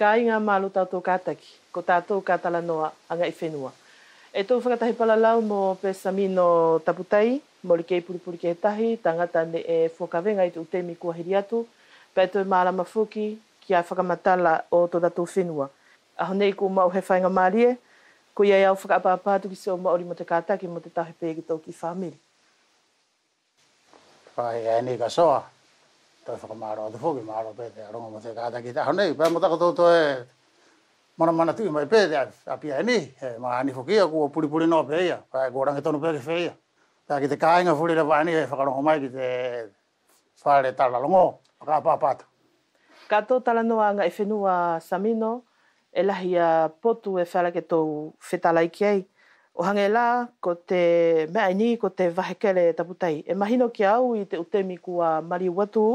ka i ngā mālo tātou kātaki, ko tātou kātala noa a ngā i whenua. E tō whakatahi palalau mō Pesamino Taputai, mō li kei puripuri ke tahi, tangata ne e whokawenga i tū temi kua hiri atu, pē tō māla mafuki ki a whakamatala o tō tātou whenua. Aho nei kō mau he whainga mārie, ko iai au whakapāpātu ki seo maori mo te kātaki mō te tahi pēgitau ki whamiri. Pai, e ka soa. Toi whaka maro atu fōki maro pē te aronga mo te kāta ki tāho nei. Pē mātaka tō e mana mana tūi mai pē te api ai ni. He mā ani fōki a kua puri puri nō pē ia. Pē kōrangi tonu pē te whē ia. Tā ki te kāinga fūri rā ani e whakaronga mai ki te whāre tāra longo. Pākā pāpāta. Ka tō tala noa ngā e whenua Samino, e lahi a potu e whāra ke tōu whetala iki ai. O hange lā, ko te mea ni, ko te vahekele taputai. E mahino ki au i te utemi kua mari watu.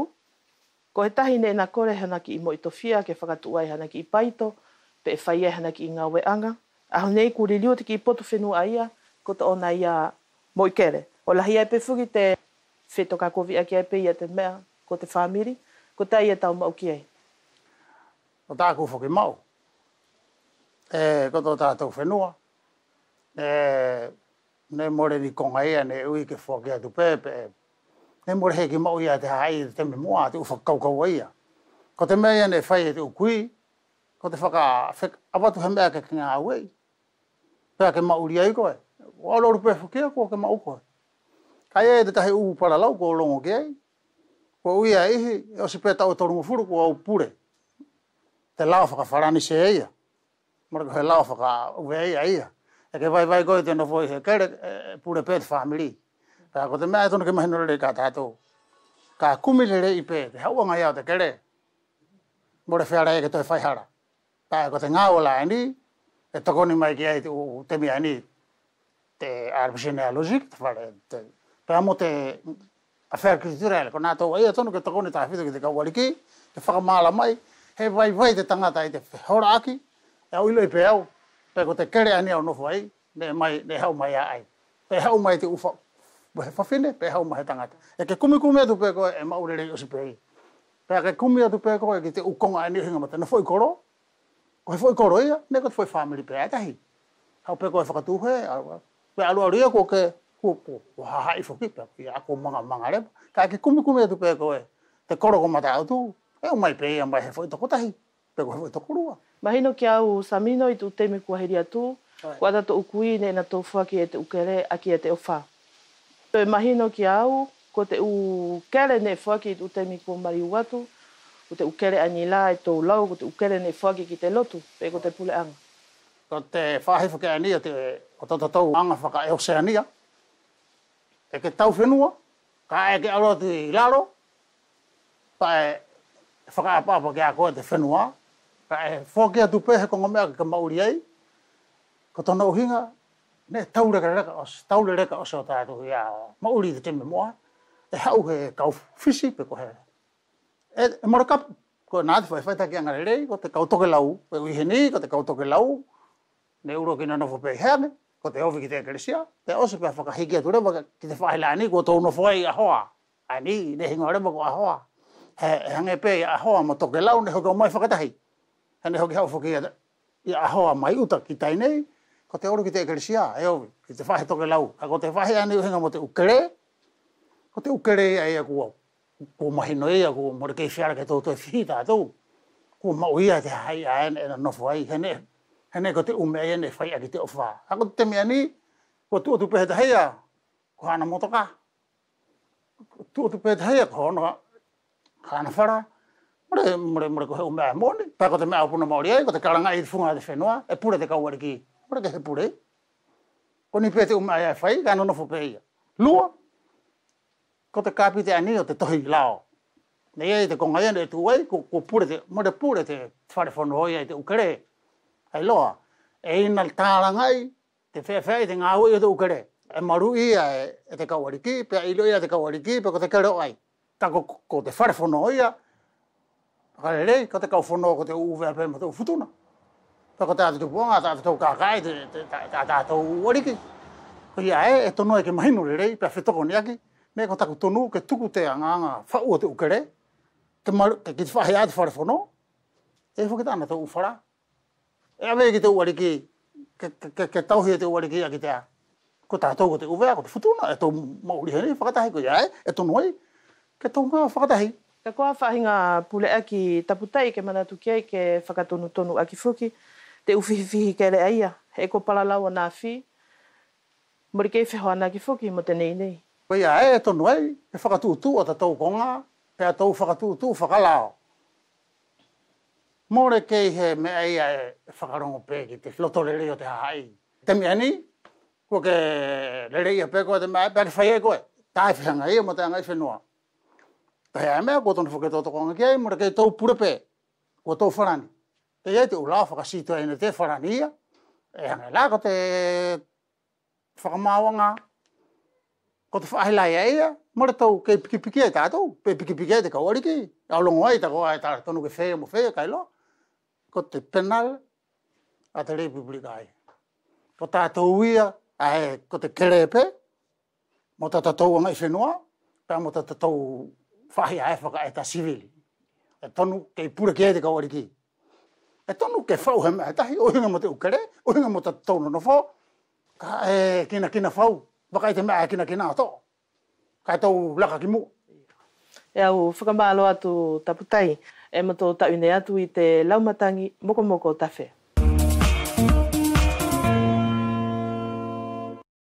Ko he tahi nei nā kore hana ki i mo i to fia, ke whakatu ai hana ki i paito, pe e whai hana ki i ngā weanga. Aho nei kuri liu te ki i potu whenua a ia, ko ta ona ia mo i kere. O lahi ai pe fugi te whetoka kovi ki ai pe ia te mea, ko te whamiri, ko ta ia e tau mau ki ai. O tā ku whoki mau. E, ko tō tau whenua. E, ne more ni konga ia, nei ui ke whoki atu pepe, ne mo he ki mau ia te hai te me mo atu fa kau kau ia ko te mea ne fai e te u kui ko te faka fek apa tu hemea ke kinga awe pe ke mau ria i ko e o alo rupe fuke ko ke mau ko ka ia te tahi u para lau ko longo ke ai ko uia ihi e o si peta o toru mo furu ko au pure te lau faka farani se e ia mo ko he lau faka uwe ia ia e ke vai vai goi te no foi he kere pure pet family Pa ko te mai e tonu ke mahinu rere ka tato. Ka kumi rere i pe, te hauanga te kere. Mora whiara e ke toi whaihara. Pa e ko te ngāo la ni, e koni mai ki ai u te mi ni. Te arpa genea logik, te whare, te... Pa amo te afer kritura ele, ko nā tau, ia e tonu ke tokoni ta hawhidu ki te kawaliki, te la mai, he vai vai te tangata i te whihora aki, e au ilo i pe au, pe ko te kere ani au no ai, ne mai, ne hau mai a ai. Pe hau mai te ufau. Bo he fafine, pe hau mahe tangata. E ke kumi kumi atu pe koe, e maurere i osi pei. Pe a ke kumi atu pe koe, ki te ukonga e nirhinga mata, na fo i koro. Ko he fo i koro ia, ne kot fo i family pe atahi. Hau pe koe whakatuhe, pe alu alu ia ko ke hupo, o haha i fuki, pe a ko manga manga rema. Ka ke kumi kumi atu pe koe, te koro ko mata autu, e mai pe ia mai he fo i tokotahi, pe koe fo i tokurua. Mahino ki au samino i tu teme kuahiri atu, kua tatu ukui nena tofua ki e te ukere, aki e te ofaa. Pe mahino ki au, ko te u kele ne fwaki i te miku mari watu, ko te u kele anila i tō lau, ko te u kele ne fwaki ki te lotu, pe ko te pule anga. Ko te whahifu ke ania, te o tata tau anga whaka e ose ania, e ke tau whenua, ka e ke aro te hilaro, pa e whaka a papa ke a koe te whenua, pa e fwaki a tupehe kongomea ke mauri ei, ko tono uhinga, ne taura ka reka os, taura reka os o tātu i a mauri te teme moa, te hau he kau fisi pe kohe. E, e mora kapu, ko nā te whaifaita ki angare rei, ko te kau toke lau, pe ui heni, ko te kau toke lau, ne uro ki nanofo pe heane, ko te ofi ki te ekeresia, te osu pe ka whakahiki ature, ko ki te whaila ani, ko to tounu fuai a hoa, ani, ne hingo mo ko a hoa, he hange pe a hoa mo toke lau, ne hoke o mai whakatahi, he ne hoke hau fuki ya hoa mai uta ki nei ko te oru ki te ekelesia, e ovi, ki te whahe toke lau. A ko te whahe ane uhinga mo te ukele, ko te ukele e ea kua, kua mahino ea, kua moreke i fiara ke tō tō e fihi tātou. Kua mau ia te hai a ene ena nofu ai, hene, hene ko te ume ai ene whai a ki te ofa. A ko te temi ane, kua tu atu pehe te heia, kua hana motoka. Tu tu pehe te heia, kua hana, hana whara. Mure, mure, mure, kua he ume ai mōni. Pai ko te mea opuna maori ai, ko te karanga i te funga te whenua, e pura te kauariki. Kua ora ke hepure. O pete umai ai fai, ka nono fupe ia. Lua, ko te kapi ani o te tohi lao. Nei ai te konga ene tu wei, ko, ko pure te, mo te pure te whare whono hoi ai te ukere. Ai loa, e ina tāra ngai, te whewhei te ngā hoi o te ukere. E maru ia e, e te kawariki, pe a ilo te kawariki, pe ko te kero ai. Ta ko, ko te whare whono hoi a, ka lelei, ko te kau whono ko te uwe a pēmata o futuna. Pako te atu tupuanga, ta atu ta atu tau uariki. Ko ia e, ke mahinu re rei, pia fetoko aki. Me ko taku tonu ke tuku anga anga whaua te ukere. ke ki te whahe atu wharefono. E fuki tana tau uwhara. E ame ki te uariki, ke tauhi e te uariki aki te a. Ko ta atu ko te uwea, ko te futuna, e tau mauri heni, whakatahi ko ia e, e tono e. Ke tau ngā whakatahi. Ka koa whahinga pule aki taputai ke manatukiai ke whakatonu tonu aki fuki te uwhiwhihi kei re aia, he ko palalau a nāwhi, mori kei whiho ana ki whuki mo te nei nei. Koe ia e tonu ei, e whakatūtū o te tau konga, pe a tau whakatūtū whakalao. Mori kei he me aia e whakarongo pē ki te loto lelei o te hae. Te mea ni, ko ke lelei a pēkoe te mea, e pēr whai e koe, tae whihanga ia mo te angai whenua. Tai a mea, ko tonu whuketo o te konga ki mori kei tau purepe, ko tau wharani e ia te ulawa whakasito e na te wharania, e hanga la ko te whakamawanga, ko te whaahila e ia ia, mara tau ke pikipiki e tātou, pe pikipiki e te kawariki, au longo ai tako ai tāra tonu ke whea mo whea kai lo, ko te penal a te republika ai. Ko tātou ia, ai e ko te kerepe, mo tātou anga i whenua, pa mo tātou whahia e whaka e ta sivili, e tonu ke pura ki e te kawariki e tonu ke fau he mea e tahi, o hinga mo ukere, o hinga mo te tono no fau, ka e kina kina fau, waka i te mea e kina kina ato, ka e tau laka ki mu. E au whakamalo atu taputai, e mato tau ne atu i te laumatangi moko moko tawhea.